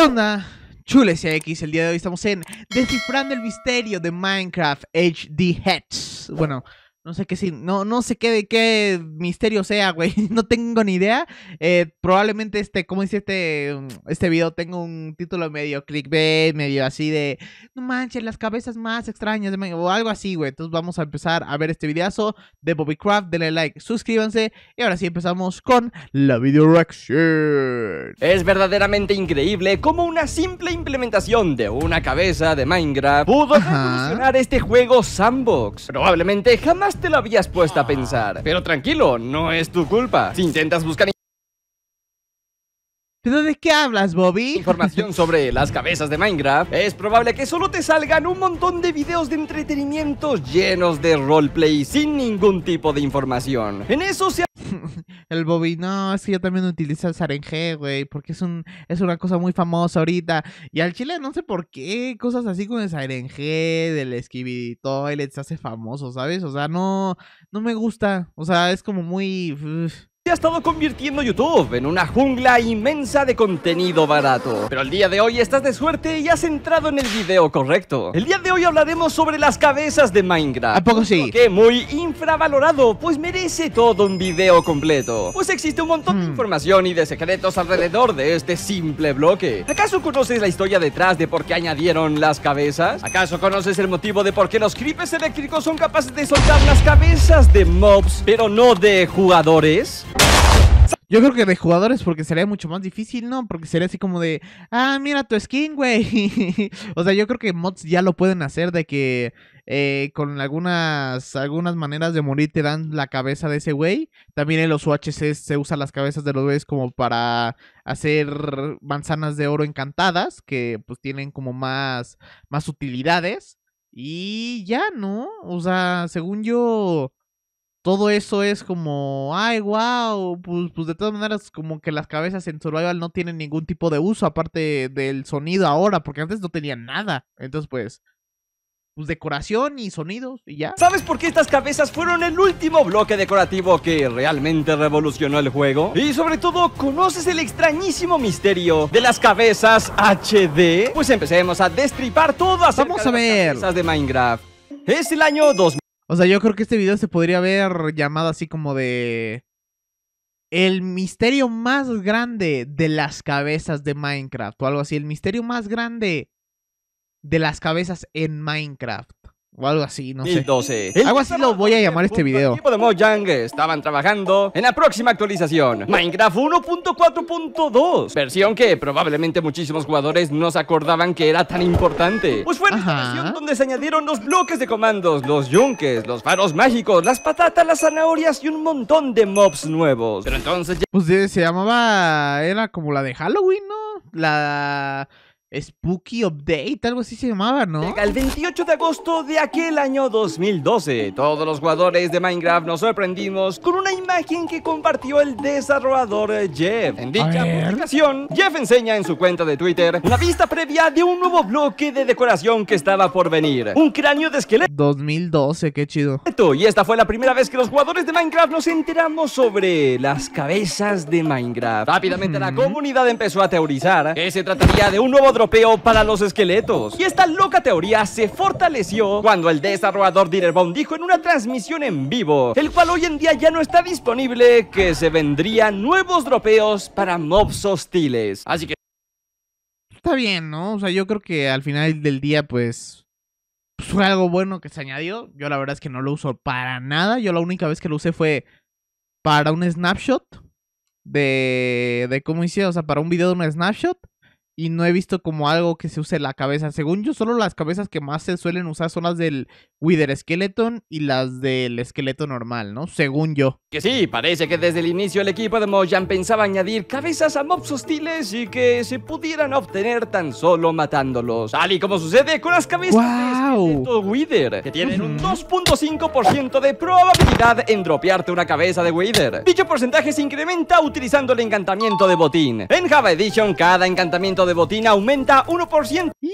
¿Qué onda? Chules X, el día de hoy estamos en Descifrando el Misterio de Minecraft HD Heads. Bueno, no sé qué si, no, no sé qué de qué misterio sea, güey. No tengo ni idea. Eh, probablemente este, como dice este, um, este video, Tengo un título medio clickbait, medio así de no manches, las cabezas más extrañas de o algo así, güey. Entonces vamos a empezar a ver este videazo de Bobby Craft. Denle like, suscríbanse. Y ahora sí empezamos con la video reaction. Es verdaderamente increíble cómo una simple implementación de una cabeza de Minecraft pudo funcionar este juego sandbox. Probablemente jamás te lo habías puesto a pensar. Pero tranquilo, no es tu culpa. Si intentas buscar ¿De qué hablas, Bobby? Información sobre las cabezas de Minecraft. Es probable que solo te salgan un montón de videos de entretenimiento llenos de roleplay sin ningún tipo de información. En eso se... El Bobby, no, es que yo también utilizo el G, güey, porque es, un, es una cosa muy famosa ahorita. Y al chile no sé por qué cosas así con el Sarengé, del Skibidi Toilet se hace famoso, ¿sabes? O sea, no, no me gusta. O sea, es como muy ha estado convirtiendo YouTube en una jungla inmensa de contenido barato. Pero el día de hoy estás de suerte y has entrado en el video correcto. El día de hoy hablaremos sobre las cabezas de Minecraft. ¿A poco sí? Que muy infravalorado, pues merece todo un video completo. Pues existe un montón de hmm. información y de secretos alrededor de este simple bloque. ¿Acaso conoces la historia detrás de por qué añadieron las cabezas? ¿Acaso conoces el motivo de por qué los creepers eléctricos son capaces de soltar las cabezas de mobs, pero no de jugadores? Yo creo que de jugadores porque sería mucho más difícil, ¿no? Porque sería así como de, ah, mira tu skin, güey. o sea, yo creo que mods ya lo pueden hacer de que eh, con algunas, algunas maneras de morir te dan la cabeza de ese güey. También en los UHC se usan las cabezas de los güeyes como para hacer manzanas de oro encantadas, que pues tienen como más, más utilidades. Y ya, ¿no? O sea, según yo, todo eso es como, ay, wow, pues, pues de todas maneras como que las cabezas en Survival no tienen ningún tipo de uso aparte del sonido ahora, porque antes no tenían nada. Entonces, pues, pues decoración y sonidos y ya. ¿Sabes por qué estas cabezas fueron el último bloque decorativo que realmente revolucionó el juego? Y sobre todo, ¿conoces el extrañísimo misterio de las cabezas HD? Pues empecemos a destripar todas Vamos a ver. las cabezas de Minecraft. Es el año 2000. O sea, yo creo que este video se podría haber llamado así como de... El misterio más grande de las cabezas de Minecraft o algo así. El misterio más grande de las cabezas en Minecraft o algo así, no sé. Algo así lo voy a llamar este video. El equipo de Mojang estaban trabajando en la próxima actualización, Minecraft 1.4.2, versión que probablemente muchísimos jugadores no se acordaban que era tan importante. Pues fue la versión donde se añadieron los bloques de comandos, los yunques, los faros mágicos, las patatas, las zanahorias y un montón de mobs nuevos. Pero entonces ya... Pues se llamaba... era como la de Halloween, ¿no? La... Spooky Update, algo así se llamaba, ¿no? El 28 de agosto de aquel año 2012, todos los jugadores de Minecraft nos sorprendimos con una imagen que compartió el desarrollador eh, Jeff. En dicha publicación, Jeff enseña en su cuenta de Twitter una vista previa de un nuevo bloque de decoración que estaba por venir. Un cráneo de esqueleto. 2012, qué chido. Y esta fue la primera vez que los jugadores de Minecraft nos enteramos sobre las cabezas de Minecraft. Rápidamente la comunidad empezó a teorizar que se trataría de un nuevo Dropeo para los esqueletos. Y esta loca teoría se fortaleció cuando el desarrollador Direrbaum dijo en una transmisión en vivo, el cual hoy en día ya no está disponible, que se vendrían nuevos dropeos para mobs hostiles. Así que... Está bien, ¿no? O sea, yo creo que al final del día, pues fue algo bueno que se añadió. Yo la verdad es que no lo uso para nada. Yo la única vez que lo usé fue para un snapshot de, de cómo hice, o sea, para un video de un snapshot y no he visto como algo que se use la cabeza. Según yo, solo las cabezas que más se suelen usar son las del Wither Skeleton y las del esqueleto normal, ¿no? Según yo. Que sí, parece que desde el inicio el equipo de Mojang pensaba añadir cabezas a mobs hostiles y que se pudieran obtener tan solo matándolos. Tal y como sucede con las cabezas de Wither, que tienen un 2.5% de probabilidad en dropearte una cabeza de Wither. Dicho porcentaje se incrementa utilizando el encantamiento de botín. En Java Edition, cada encantamiento de botín aumenta 1%. Y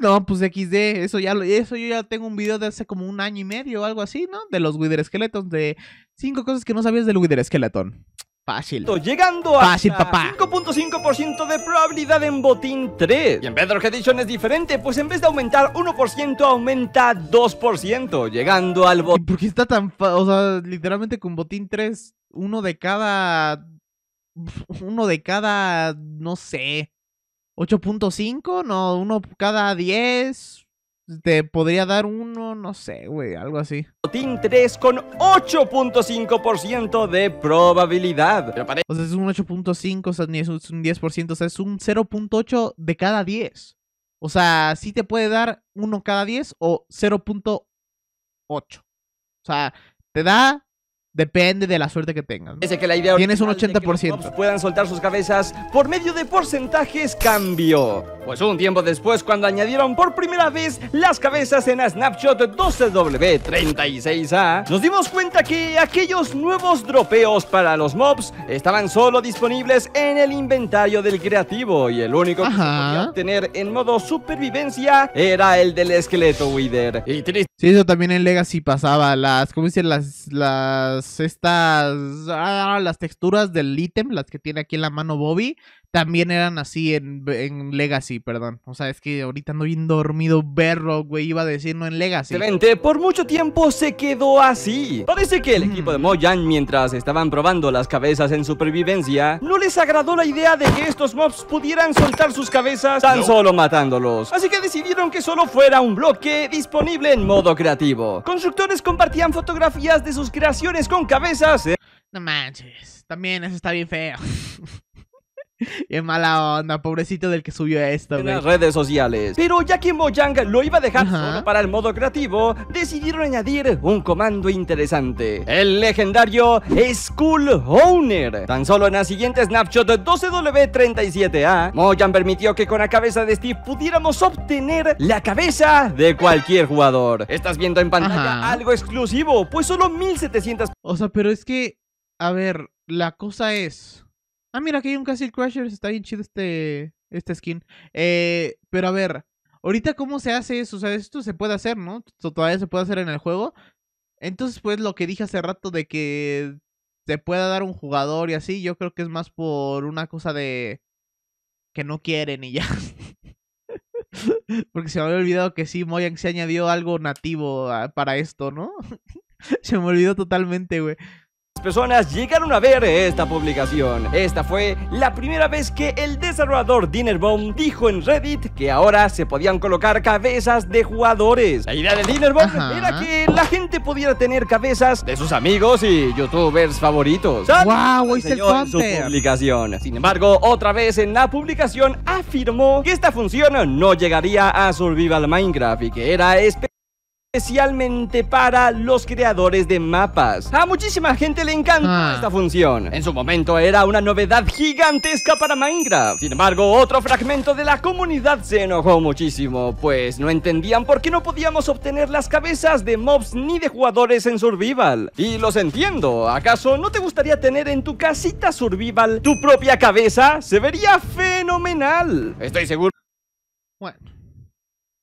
no, pues XD, eso ya lo, eso yo ya tengo un video de hace como un año y medio o algo así, ¿no? De los Wither Skeletons, de 5 cosas que no sabías del Wither Skeleton. Fácil. Llegando a 5.5% de probabilidad en botín 3. Y en Bedrock Edition es diferente, pues en vez de aumentar 1%, aumenta 2%, llegando al botín. ¿Por está tan O sea, literalmente con botín 3, uno de cada. Uno de cada. No sé. 8.5, no, uno cada 10. Te podría dar uno, no sé, güey, algo así. Team 3 con 8.5% de probabilidad. O sea, es un 8.5, o sea, ni es un 10%, o sea, es un 0.8 de cada 10. O sea, sí te puede dar uno cada 10 o 0.8. O sea, te da Depende de la suerte que tengan. que la idea Tienes un 80%. puedan soltar sus cabezas por medio de porcentajes cambio. Pues un tiempo después, cuando añadieron por primera vez las cabezas en la Snapshot 12W36A, nos dimos cuenta que aquellos nuevos dropeos para los mobs estaban solo disponibles en el inventario del creativo y el único que se podía obtener en modo supervivencia era el del esqueleto Wither. Y triste. Sí, eso también en Legacy pasaba. Las, ¿cómo dicen? Las, las, estas, ah, las texturas del ítem, las que tiene aquí en la mano Bobby también eran así en, Legacy, perdón. O sea, es que ahorita ando bien dormido, berro, güey, iba a decir no en Legacy. por mucho tiempo se quedó así. Parece que el equipo de Mojang, mientras estaban probando las cabezas en supervivencia, no les agradó la idea de que estos mobs pudieran soltar sus cabezas tan solo matándolos. Así que decidieron que solo fuera un bloque disponible en modo creativo. Constructores compartían fotografías de sus creaciones con cabezas. No manches, también eso está bien feo. Qué mala onda, pobrecito del que subió esto, En las redes sociales. Pero ya que Mojang lo iba a dejar solo para el modo creativo, decidieron añadir un comando interesante. El legendario School Owner. Tan solo en la siguiente snapshot 12W37A, Mojang permitió que con la cabeza de Steve pudiéramos obtener la cabeza de cualquier jugador. Estás viendo en pantalla algo exclusivo, pues solo 1700... O sea, pero es que... A ver, la cosa es... Ah, mira, aquí hay un Castle Crashers. Está bien chido este, este skin. Eh, pero a ver, ahorita cómo se hace eso. O sea, esto se puede hacer, ¿no? Todavía se puede hacer en el juego. Entonces, pues lo que dije hace rato de que se pueda dar un jugador y así, yo creo que es más por una cosa de que no quieren y ya. Porque se me había olvidado que sí, Mojang se añadió algo nativo ah, para esto, ¿no? se me olvidó totalmente, güey personas llegaron a ver esta publicación. Esta fue la primera vez que el desarrollador Dinnerbone dijo en Reddit que ahora se podían colocar cabezas de jugadores. La idea de Dinnerbone era que la gente pudiera tener cabezas de sus amigos y youtubers favoritos. ¡Wow! el publicación. Sin embargo, otra vez en la publicación afirmó que esta función no llegaría a Survival Minecraft y que era especial especialmente para los creadores de mapas. A muchísima gente le encanta ah. esta función. En su momento era una novedad gigantesca para Minecraft. Sin embargo, otro fragmento de la comunidad se enojó muchísimo, pues no entendían por qué no podíamos obtener las cabezas de mobs ni de jugadores en Survival. Y los entiendo, ¿acaso no te gustaría tener en tu casita Survival tu propia cabeza? Se vería fenomenal. Estoy seguro. Bueno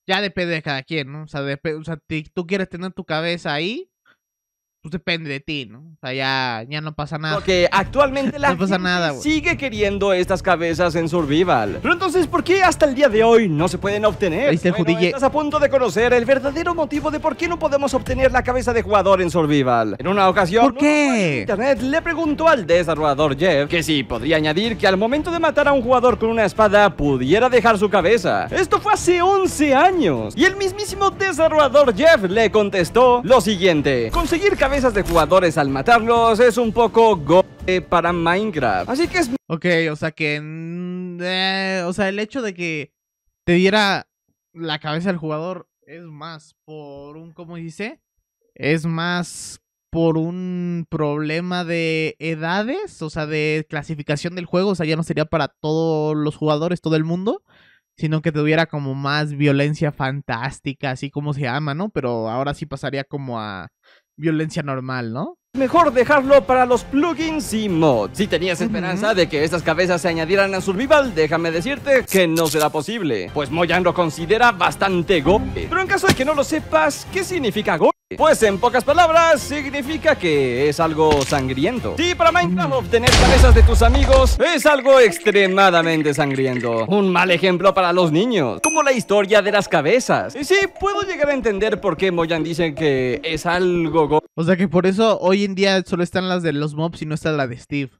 ya depende de cada quien, ¿no? O sea, o sea tú quieres tener tu cabeza ahí pues, depende de ti, ¿no? O sea, ya, no pasa nada. Porque actualmente la pasa gente nada, sigue queriendo estas cabezas en Survival. Pero entonces, ¿por qué hasta el día de hoy no se pueden obtener? Bueno, estás a punto de conocer el verdadero motivo de por qué no podemos obtener la cabeza de jugador en Survival. En una ocasión, ¿por qué? Internet le preguntó al desarrollador Jeff que si podría añadir que al momento de matar a un jugador con una espada pudiera dejar su cabeza. Esto fue hace 11 años. Y el mismísimo desarrollador Jeff le contestó lo siguiente. Conseguir cabeza de jugadores al matarlos es un poco go para Minecraft. Así que es... Ok, o sea que... Mm, eh, o sea, el hecho de que te diera la cabeza al jugador es más por un, ¿cómo dice? Es más por un problema de edades, o sea, de clasificación del juego, o sea, ya no sería para todos los jugadores, todo el mundo, sino que tuviera como más violencia fantástica, así como se llama, ¿no? Pero ahora sí pasaría como a violencia normal, ¿no? Mejor dejarlo para los plugins y mods. Si tenías esperanza de que estas cabezas se añadieran a Survival, déjame decirte que no será posible, pues Moyan lo considera bastante golpe. Pero en caso de que no lo sepas, ¿qué significa golpe? Pues en pocas palabras, significa que es algo sangriento. Sí, para Minecraft obtener cabezas de tus amigos es algo extremadamente sangriento. Un mal ejemplo para los niños, como la historia de las cabezas. Y sí, puedo llegar a entender por qué Moyan dice que es algo... Go o sea que por eso hoy en día solo están las de los mobs y no está la de Steve.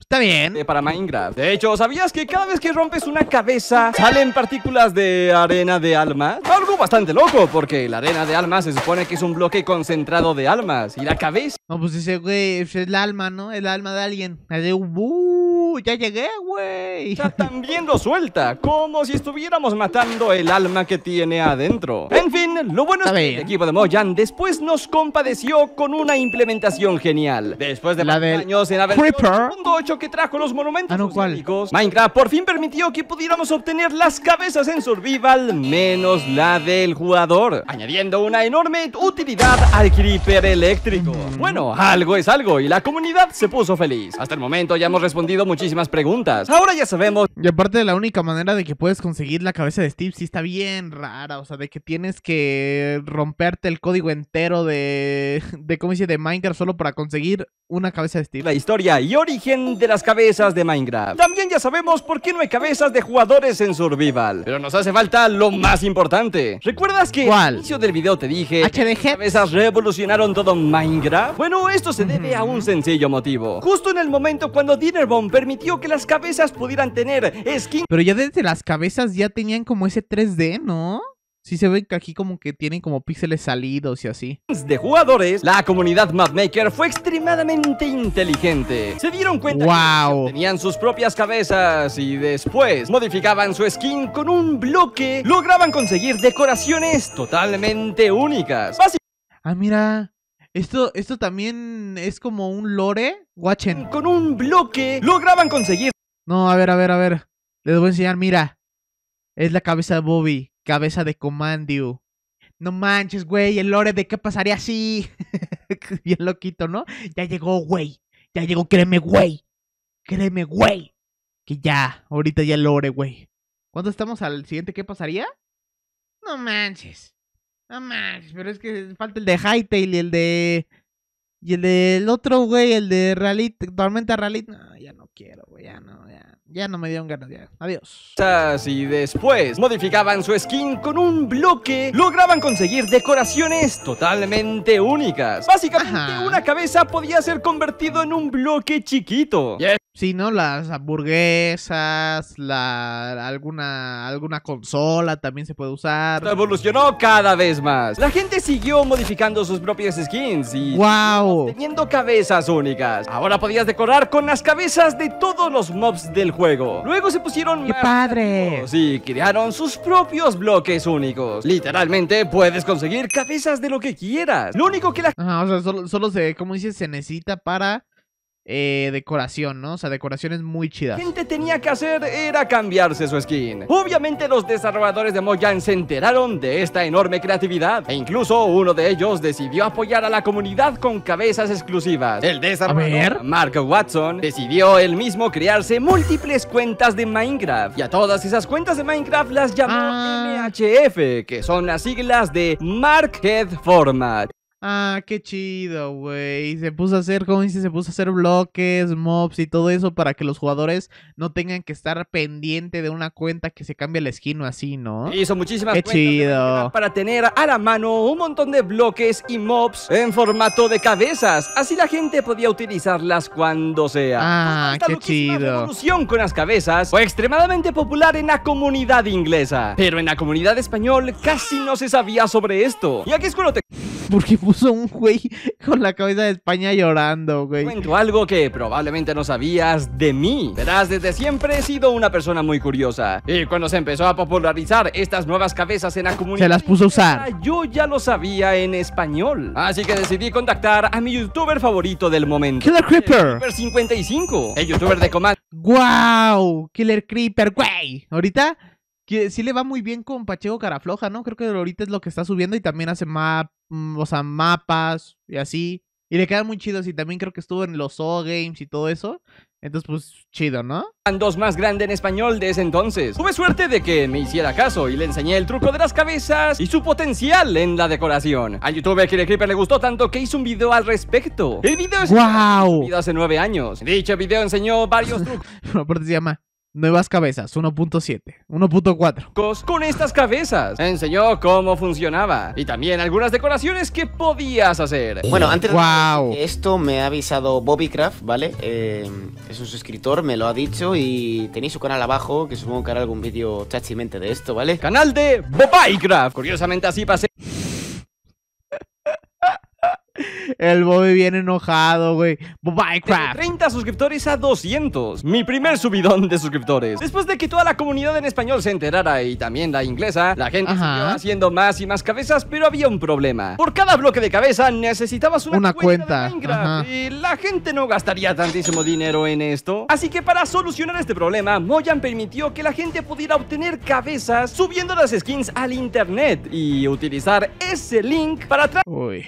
Está bien. Eh, para Minecraft. De hecho, ¿sabías que cada vez que rompes una cabeza salen partículas de arena de alma? bastante loco, porque la arena de almas se supone que es un bloque concentrado de almas. Y la cabeza... No, pues ese güey, es el alma, ¿no? El alma de alguien. de... Uh, ¡Ya llegué, güey! Ya también lo suelta, como si estuviéramos matando el alma que tiene adentro. En fin, lo bueno es que el equipo de Mojang después nos compadeció con una implementación genial. Después de la de años en la mundo 8 que trajo los monumentos ah, Minecraft por fin permitió que pudiéramos obtener las cabezas en survival, menos la del jugador, añadiendo una enorme utilidad al creeper eléctrico. Mm. Bueno, algo es algo y la comunidad se puso feliz. Hasta el momento ya hemos respondido muchísimo más preguntas. Ahora ya sabemos. Y aparte, la única manera de que puedes conseguir la cabeza de Steve sí está bien rara. O sea, de que tienes que romperte el código entero de. de ¿Cómo dice? De Minecraft solo para conseguir una cabeza de Steve. La historia y origen de las cabezas de Minecraft. También ya sabemos por qué no hay cabezas de jugadores en Survival. Pero nos hace falta lo más importante. ¿Recuerdas que al inicio del video te dije HDG? cabezas revolucionaron todo Minecraft? Bueno, esto se debe a un sencillo motivo. Justo en el momento cuando Dinnerbomb Permite permitió que las cabezas pudieran tener skin. Pero ya desde las cabezas ya tenían como ese 3D, ¿no? Sí se ve que aquí como que tienen como píxeles salidos y así. De jugadores, la comunidad Mapmaker fue extremadamente inteligente. Se dieron cuenta wow. que tenían sus propias cabezas y después modificaban su skin con un bloque. Lograban conseguir decoraciones totalmente únicas. ah, mira. Esto, esto también es como un lore. Watchen. Con un bloque lograban conseguir. No, a ver, a ver, a ver. Les voy a enseñar, mira. Es la cabeza de Bobby. Cabeza de Comandio No manches, güey. El lore de qué pasaría así. Bien loquito, ¿no? Ya llegó, güey. Ya llegó, créeme, güey. Créeme, güey. Que ya, ahorita ya el lore, güey. ¿Cuándo estamos al siguiente qué pasaría? No manches. No más, pero es que falta el de Hightail y el de. Y el del otro, güey, el de Ralit, Tormenta Ralit. No, ya no quiero, güey, ya no, ya. no me dieron ganas, ya. Adiós. Y después modificaban su skin con un bloque, lograban conseguir decoraciones totalmente únicas. Básicamente, una cabeza podía ser convertido en un bloque chiquito. Sí, ¿no? Las hamburguesas, la, alguna, alguna consola también se puede usar. Revolucionó evolucionó cada vez más. La gente siguió modificando sus propias skins y... ¡Wow! Teniendo cabezas únicas. Ahora podías decorar con las cabezas de todos los mobs del juego. Luego se pusieron... ¡Qué padre! Sí, crearon sus propios bloques únicos. Literalmente puedes conseguir cabezas de lo que quieras. Lo único que la... Ajá, o sea, solo, se, como dices, se necesita para eh, decoración, ¿no? O sea, decoraciones muy chidas. La gente tenía que hacer era cambiarse su skin. Obviamente los desarrolladores de Mojang se enteraron de esta enorme creatividad e incluso uno de ellos decidió apoyar a la comunidad con cabezas exclusivas. El desarrollador Mark Watson decidió él mismo crearse múltiples cuentas de Minecraft y a todas esas cuentas de Minecraft las llamó ah. MHF, que son las siglas de Head Format. Ah, qué chido, güey. Se puso a hacer, ¿cómo dice, se puso a hacer bloques, mobs y todo eso para que los jugadores no tengan que estar pendiente de una cuenta que se cambia la skin o así, ¿no? Hizo muchísimas qué chido. para tener a la mano un montón de bloques y mobs en formato de cabezas. Así la gente podía utilizarlas cuando sea. Ah, qué chido. La revolución con las cabezas fue extremadamente popular en la comunidad inglesa, pero en la comunidad español casi no se sabía sobre esto. Y aquí es cuando te porque puso un güey con la cabeza de España llorando, güey. Cuento algo que probablemente no sabías de mí. Verás, desde siempre he sido una persona muy curiosa. Y cuando se empezó a popularizar estas nuevas cabezas en la comunidad... Se las puso a usar. Yo ya lo sabía en español. Así que decidí contactar a mi youtuber favorito del momento. Killer Creeper. Killer 55. El youtuber de coma ¡Wow! Killer Creeper, güey. Ahorita... Que sí le va muy bien con Pacheco Carafloja, ¿no? Creo que ahorita es lo que está subiendo y también hace map Mm, o sea, mapas y así. Y le quedan muy chidos y también creo que estuvo en los O Games y todo eso. Entonces, pues, chido, ¿no? Dos más grande en español de ese entonces. Tuve suerte de que me hiciera caso y le enseñé el truco de las cabezas y su potencial en la decoración. Al youtuber Kire Creeper le gustó tanto que hizo un video al respecto. El video es... ¡Wow! Hace nueve años. Dicho video enseñó varios trucos. qué se llama Nuevas cabezas, 1.7, 1.4. Con estas cabezas, enseñó cómo funcionaba y también algunas decoraciones que podías hacer. Bueno, antes de esto me ha avisado BobbyCraft, ¿vale? Eh, es un suscriptor, me lo ha dicho y tenéis su canal abajo, que supongo que hará algún vídeo chachimente de esto, ¿vale? Canal de BobbyCraft Curiosamente así pasé. El Bobby viene enojado, güey. Minecraft. De 30 suscriptores a 200. Mi primer subidón de suscriptores. Después de que toda la comunidad en español se enterara y también la inglesa, la gente siguió haciendo más y más cabezas, pero había un problema. Por cada bloque de cabeza necesitabas una, cuenta, De y la gente no gastaría tantísimo dinero en esto. Así que para solucionar este problema, Moyan permitió que la gente pudiera obtener cabezas subiendo las skins al internet y utilizar ese link para... Uy.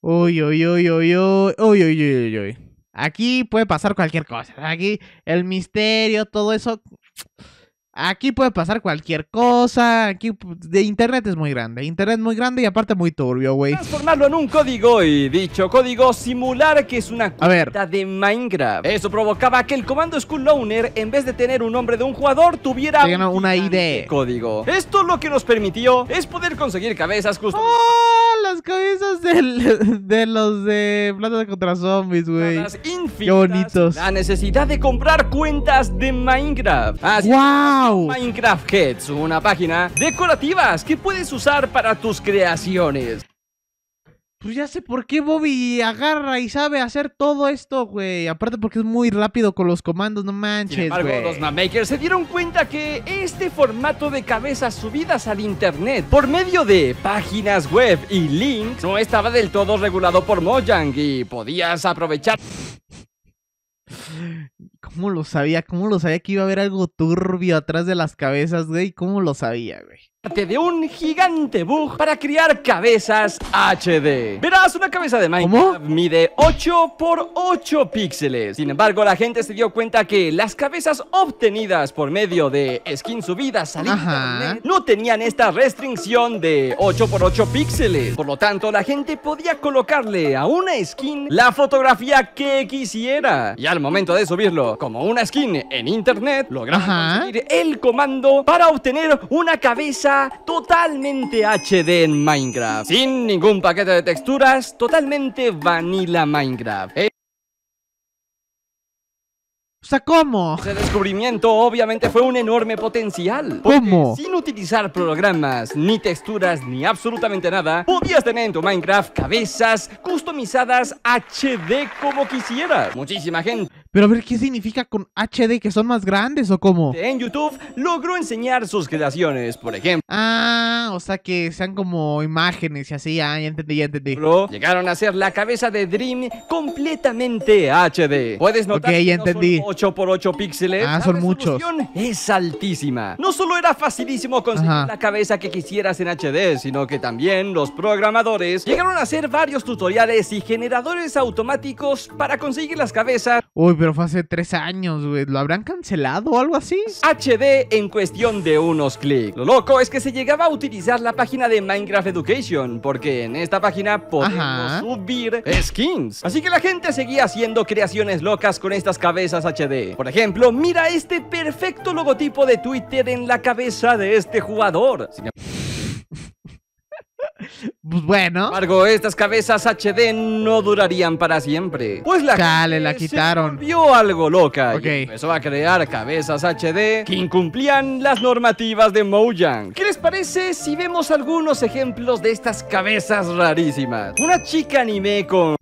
Uy, uy, uy, uy, uy, uy, uy, uy, uy. Aquí puede pasar cualquier cosa. Aquí el misterio, todo eso. Aquí puede pasar cualquier cosa. Aquí de internet es muy grande. Internet es muy grande y aparte muy turbio, güey. Transformarlo en un código y dicho código simular que es una cuenta de Minecraft. Eso provocaba que el comando School Owner, en vez de tener un nombre de un jugador, tuviera un una idea Código. Esto lo que nos permitió es poder conseguir cabezas justo. ¡Oh! las cabezas de los de Plantas contra Zombies, güey. Qué bonitos. La necesidad de comprar cuentas de Minecraft. Así Minecraft Heads, una página decorativas que puedes usar para tus creaciones. Pues ya sé por qué Bobby agarra y sabe hacer todo esto, güey. Aparte porque es muy rápido con los comandos, no manches, Sin embargo, los Namakers se dieron cuenta que este formato de cabezas subidas al internet por medio de páginas web y links no estaba del todo regulado por Mojang y podías aprovechar... ¿Cómo lo sabía? ¿Cómo lo sabía que iba a haber algo turbio atrás de las cabezas, güey? ¿Cómo lo sabía, güey? de un gigante bug para crear cabezas HD. Verás, una cabeza de Minecraft mide 8 por 8 píxeles. Sin embargo, la gente se dio cuenta que las cabezas obtenidas por medio de skin subidas al no tenían esta restricción de 8 por 8 píxeles. Por lo tanto, la gente podía colocarle a una skin la fotografía que quisiera. Y al momento de subirlo, como una skin en internet, logramos el comando para obtener una cabeza totalmente HD en Minecraft, sin ningún paquete de texturas, totalmente vanilla Minecraft. O sea, ¿cómo? Ese descubrimiento obviamente fue un enorme potencial. ¿Cómo? Sin utilizar programas, ni texturas, ni absolutamente nada, podías tener en tu Minecraft cabezas customizadas HD como quisieras. Muchísima gente. Pero a ver, ¿qué significa con HD? ¿Que son más grandes o cómo? En YouTube logró enseñar sus creaciones, por ejemplo. Ah, o sea que sean como imágenes y así. Ah, ya entendí, ya entendí. Llegaron a ser la cabeza de Dream completamente HD. Puedes notar Ok, ya entendí. 8 por 8 píxeles, ah, la son es altísima. No solo era facilísimo conseguir la cabeza que quisieras en HD, sino que también los programadores llegaron a hacer varios tutoriales y generadores automáticos para conseguir las cabezas. Uy, pero fue hace tres años, güey. ¿Lo habrán cancelado o algo así? HD en cuestión de unos clics. Lo loco es que se llegaba a utilizar la página de Minecraft Education, porque en esta página podíamos subir skins. Así que la gente seguía haciendo creaciones locas con estas cabezas HD por ejemplo, mira este perfecto logotipo de Twitter en la cabeza de este jugador. Em- pues bueno. Sin embargo, estas cabezas HD no durarían para siempre. Pues la gente la quitaron. Vio algo loca. Ok. Y empezó a crear cabezas HD que incumplían las normativas de Mojang. ¿Qué les parece si vemos algunos ejemplos de estas cabezas rarísimas? Una chica anime con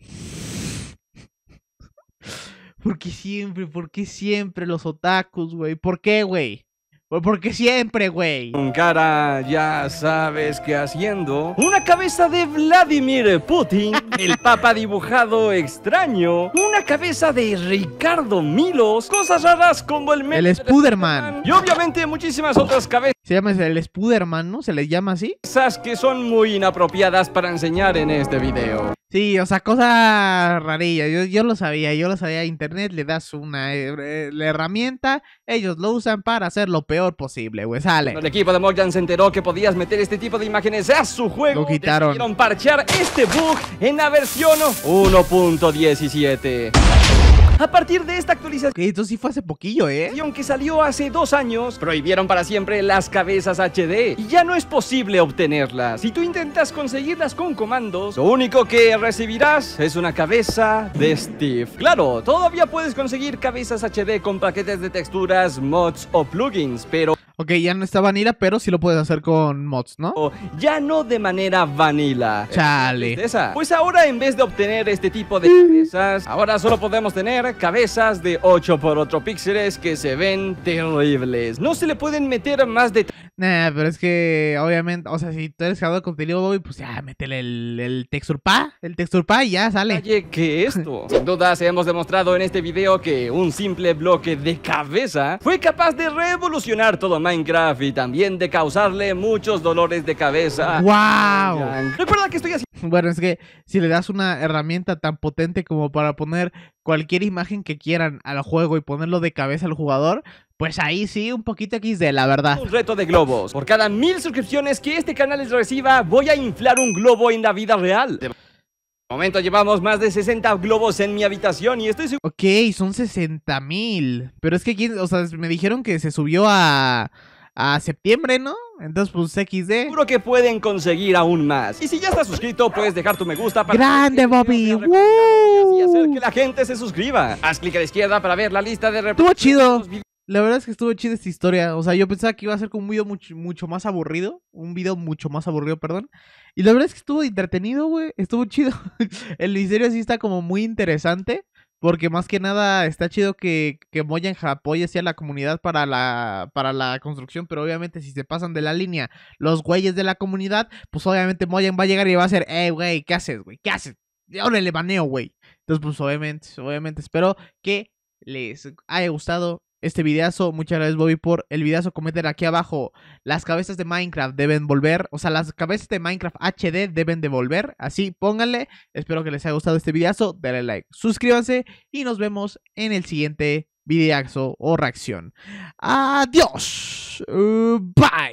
¿Por qué siempre? ¿Por qué siempre los otakus, güey? ¿Por qué, güey? ¿Por qué siempre, güey? Con cara, ya sabes qué haciendo. Una cabeza de Vladimir Putin, el papa dibujado extraño, una cabeza de Ricardo Milos, cosas raras como el... El Spuderman. Y obviamente muchísimas otras cabezas. Se llama el Spuderman, ¿no? ¿Se les llama así? Esas que son muy inapropiadas para enseñar en este video. Sí, o sea, cosa rarilla. Yo, yo lo sabía, yo lo sabía. Internet le das una eh, eh, herramienta, ellos lo usan para hacer lo peor posible, güey. Sale. El equipo de Morgan se enteró que podías meter este tipo de imágenes a su juego. Lo quitaron. Decidieron parchear este bug en la versión 1.17. A partir de esta actualización... esto sí fue hace poquillo, ¿eh? Y aunque salió hace dos años, prohibieron para siempre las cabezas HD. Y ya no es posible obtenerlas. Si tú intentas conseguirlas con comandos, lo único que recibirás es una cabeza de Steve. Claro, todavía puedes conseguir cabezas HD con paquetes de texturas, mods o plugins, pero... Ok, ya no está vanilla, pero sí lo puedes hacer con mods, ¿no? ya no de manera vanilla. Chale. Pues ahora en vez de obtener este tipo de cabezas, ahora solo podemos tener cabezas de 8 x 8 píxeles que se ven terribles. No se le pueden meter más de... Nah, pero es que obviamente, o sea, si tú eres jugador de contenido, pues ya métele el, el texture el texture y ya sale. Oye, ¿qué esto? Sin se hemos demostrado en este video que un simple bloque de cabeza fue capaz de revolucionar todo Minecraft y también de causarle muchos dolores de cabeza. ¡Wow! Recuerda que estoy Bueno, es que si le das una herramienta tan potente como para poner cualquier imagen que quieran al juego y ponerlo de cabeza al jugador, pues ahí sí, un poquito de la verdad. Un reto de globos. Por cada mil suscripciones que este canal les reciba, voy a inflar un globo en la vida real. Este momento llevamos más de 60 globos en mi habitación y este. es. Ok, son 60 mil. Pero es que o sea, me dijeron que se subió a, a septiembre, ¿no? Entonces, pues XD. Seguro que pueden conseguir aún más. Y si ya estás suscrito, puedes dejar tu me gusta para... ¡Grande, Bobby! Y hacer que la gente se suscriba. Haz clic a la izquierda para ver la lista de... Tú chido. La verdad es que estuvo chido esta historia. O sea, yo pensaba que iba a ser como un video mucho, mucho más aburrido. Un video mucho más aburrido, perdón. Y la verdad es que estuvo entretenido, güey. Estuvo chido. el misterio sí está como muy interesante. Porque más que nada está chido que, que Moyan apoye a la comunidad para la, para la construcción. Pero obviamente si se pasan de la línea los güeyes de la comunidad, pues obviamente Moyan va a llegar y va a hacer. hey, eh, güey, ¿qué haces, güey? ¿Qué haces? Ahora le baneo, güey. Entonces, pues obviamente, obviamente espero que les haya gustado este videazo. Muchas gracias, Bobby, por el videazo. Comenten aquí abajo. Las cabezas de Minecraft deben volver. O sea, las cabezas de Minecraft HD deben de volver. Así, pónganle. Espero que les haya gustado este videazo. Denle like, suscríbanse y nos vemos en el siguiente videazo o reacción. Adiós. Uh, bye.